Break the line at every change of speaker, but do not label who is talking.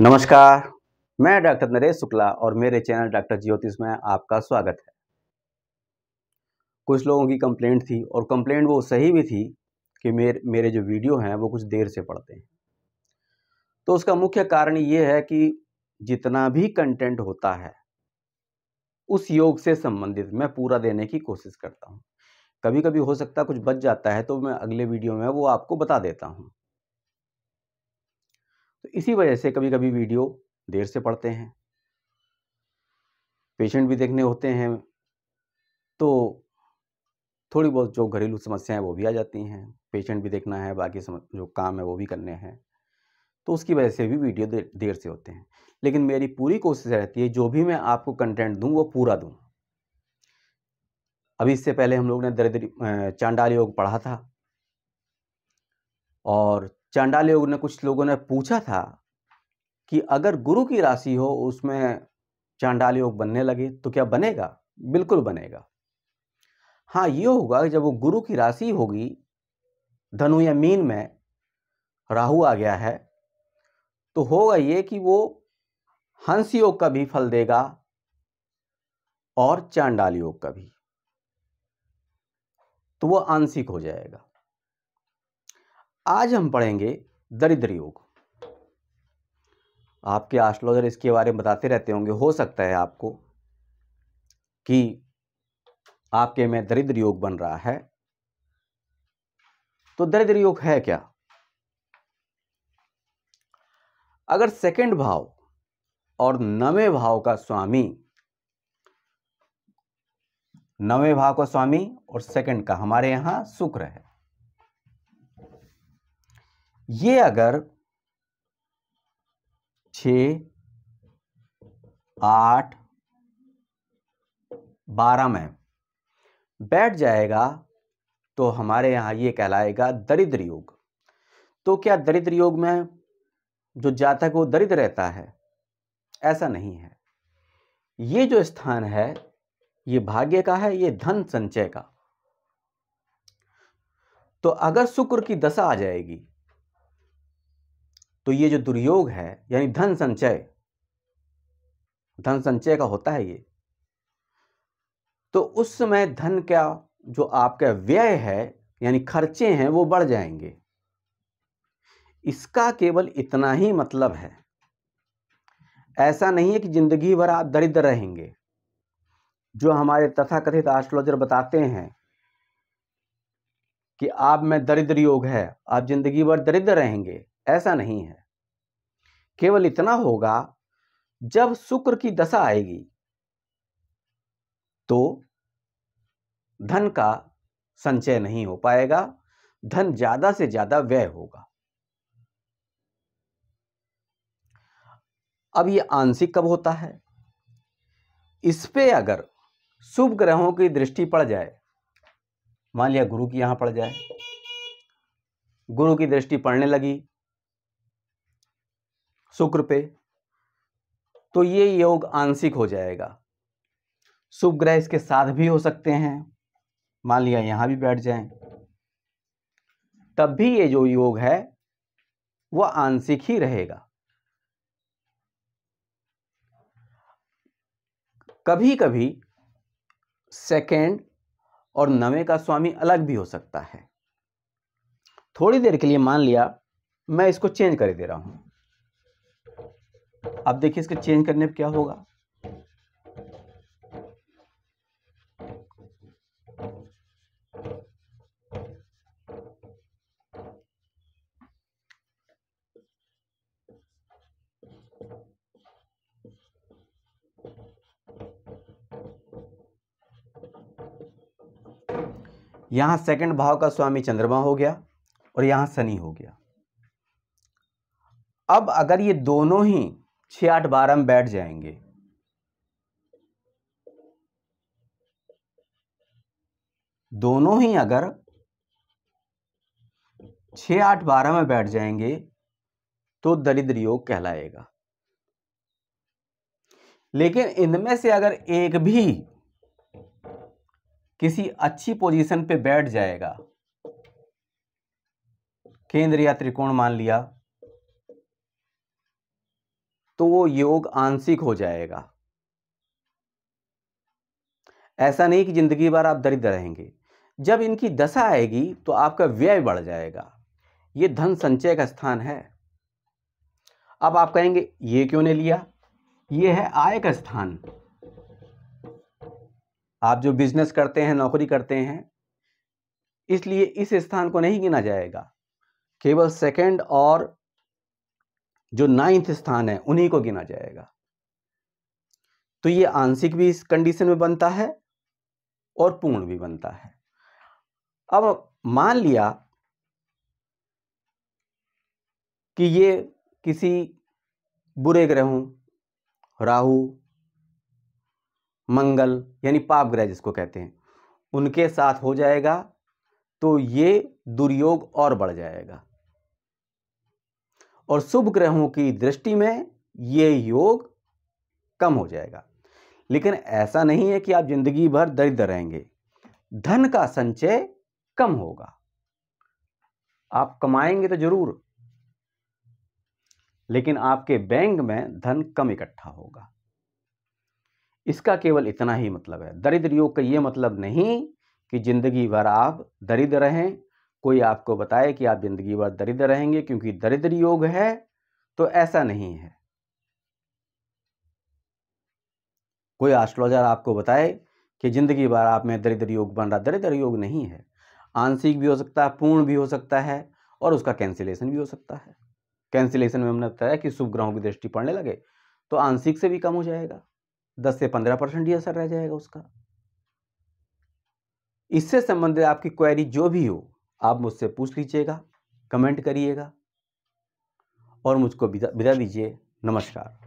नमस्कार मैं डॉक्टर नरेश शुक्ला और मेरे चैनल डॉक्टर ज्योतिष में आपका स्वागत है कुछ लोगों की कंप्लेंट थी और कंप्लेंट वो सही भी थी कि मेरे मेरे जो वीडियो हैं वो कुछ देर से पढ़ते हैं तो उसका मुख्य कारण ये है कि जितना भी कंटेंट होता है उस योग से संबंधित मैं पूरा देने की कोशिश करता हूँ कभी कभी हो सकता है कुछ बच जाता है तो मैं अगले वीडियो में वो आपको बता देता हूँ तो इसी वजह से कभी कभी वीडियो देर से पढ़ते हैं पेशेंट भी देखने होते हैं तो थोड़ी बहुत जो घरेलू समस्याएं वो भी आ जाती हैं पेशेंट भी देखना है बाकी जो काम है वो भी करने हैं तो उसकी वजह से भी वीडियो देर, देर से होते हैं लेकिन मेरी पूरी कोशिश रहती है जो भी मैं आपको कंटेंट दूँ वो पूरा दूँ अभी इससे पहले हम लोग ने दरिद्री चांडाल योग पढ़ा था और चांडाल योग ने कुछ लोगों ने पूछा था कि अगर गुरु की राशि हो उसमें चांडाल योग बनने लगे तो क्या बनेगा बिल्कुल बनेगा हाँ ये होगा जब वो गुरु की राशि होगी धनु या मीन में राहु आ गया है तो होगा ये कि वो हंस योग का भी फल देगा और चांडाल योग का भी तो वो आंशिक हो जाएगा आज हम पढ़ेंगे दरिद्र योग आपके आस्ट्रोलॉजर इसके बारे में बताते रहते होंगे हो सकता है आपको कि आपके में दरिद्र योग बन रहा है तो दरिद्र योग है क्या अगर सेकंड भाव और नवे भाव का स्वामी नवे भाव का स्वामी और सेकंड का हमारे यहां शुक्र है ये अगर छ आठ बारह में बैठ जाएगा तो हमारे यहाँ ये कहलाएगा दरिद्र योग तो क्या दरिद्र योग में जो जातक वो दरिद्र रहता है ऐसा नहीं है ये जो स्थान है ये भाग्य का है ये धन संचय का तो अगर शुक्र की दशा आ जाएगी तो ये जो दुर्योग है यानी धन संचय धन संचय का होता है ये तो उस समय धन का जो आपका व्यय है यानी खर्चे हैं वो बढ़ जाएंगे इसका केवल इतना ही मतलब है ऐसा नहीं है कि जिंदगी भर आप दरिद्र रहेंगे जो हमारे तथाकथित एस्ट्रोलॉजर बताते हैं कि आप में दरिद्र योग है आप जिंदगी भर दरिद्र रहेंगे ऐसा नहीं है केवल इतना होगा जब शुक्र की दशा आएगी तो धन का संचय नहीं हो पाएगा धन ज्यादा से ज्यादा व्यय होगा अब ये आंशिक कब होता है इस पे अगर शुभ ग्रहों की दृष्टि पड़ जाए मान लिया गुरु की यहां पड़ जाए गुरु की दृष्टि पड़ने लगी शुक्र पे तो ये योग आंशिक हो जाएगा शुभ ग्रह इसके साथ भी हो सकते हैं मान लिया यहां भी बैठ जाएं तब भी ये जो योग है वह आंशिक ही रहेगा कभी कभी सेकेंड और नवे का स्वामी अलग भी हो सकता है थोड़ी देर के लिए मान लिया मैं इसको चेंज कर दे रहा हूं अब देखिए इसके चेंज करने पर क्या होगा यहां सेकंड भाव का स्वामी चंद्रमा हो गया और यहां शनि हो गया अब अगर ये दोनों ही छः आठ बारह में बैठ जाएंगे दोनों ही अगर छः आठ बारह में बैठ जाएंगे तो दरिद्र योग कहलाएगा लेकिन इनमें से अगर एक भी किसी अच्छी पोजीशन पे बैठ जाएगा केंद्र या त्रिकोण मान लिया तो वो योग आंशिक हो जाएगा ऐसा नहीं कि ज़िंदगी भर आप दरिद्र रहेंगे जब इनकी दशा आएगी तो आपका व्यय बढ़ जाएगा ये धन संचय का स्थान है अब आप कहेंगे ये क्यों ने लिया ये है आय का स्थान आप जो बिजनेस करते हैं नौकरी करते हैं इसलिए इस स्थान को नहीं गिना जाएगा केवल सेकंड और जो नाइन्थ स्थान है उन्हीं को गिना जाएगा तो ये आंशिक भी इस कंडीशन में बनता है और पूर्ण भी बनता है अब मान लिया कि ये किसी बुरे ग्रहों राहु मंगल यानी पाप ग्रह जिसको कहते हैं उनके साथ हो जाएगा तो ये दुर्योग और बढ़ जाएगा और शुभ ग्रहों की दृष्टि में ये योग कम हो जाएगा लेकिन ऐसा नहीं है कि आप जिंदगी भर दरिद्र रहेंगे धन का संचय कम होगा आप कमाएंगे तो जरूर लेकिन आपके बैंक में धन कम इकट्ठा होगा इसका केवल इतना ही मतलब है दरिद्र योग का यह मतलब नहीं कि जिंदगी भर आप दरिद्र रहें कोई आपको बताए कि आप ज़िंदगी भर दरिद्र रहेंगे क्योंकि दरिद्र योग है तो ऐसा नहीं है कोई आस्ट्रोलॉजर आपको बताए कि ज़िंदगी भर आप में दरिद्र योग बन रहा दरिद्र योग नहीं है आंशिक भी हो सकता है पूर्ण भी हो सकता है और उसका कैंसिलेशन भी हो सकता है कैंसिलेशन में हमने बताया कि शुभ ग्रहों की दृष्टि पड़ने लगे तो आंशिक से भी कम हो जाएगा दस से पंद्रह परसेंट ही असर रह जाएगा उसका इससे संबंधित आपकी क्वेरी जो भी हो आप मुझसे पूछ लीजिएगा कमेंट करिएगा और मुझको विदा दीजिए नमस्कार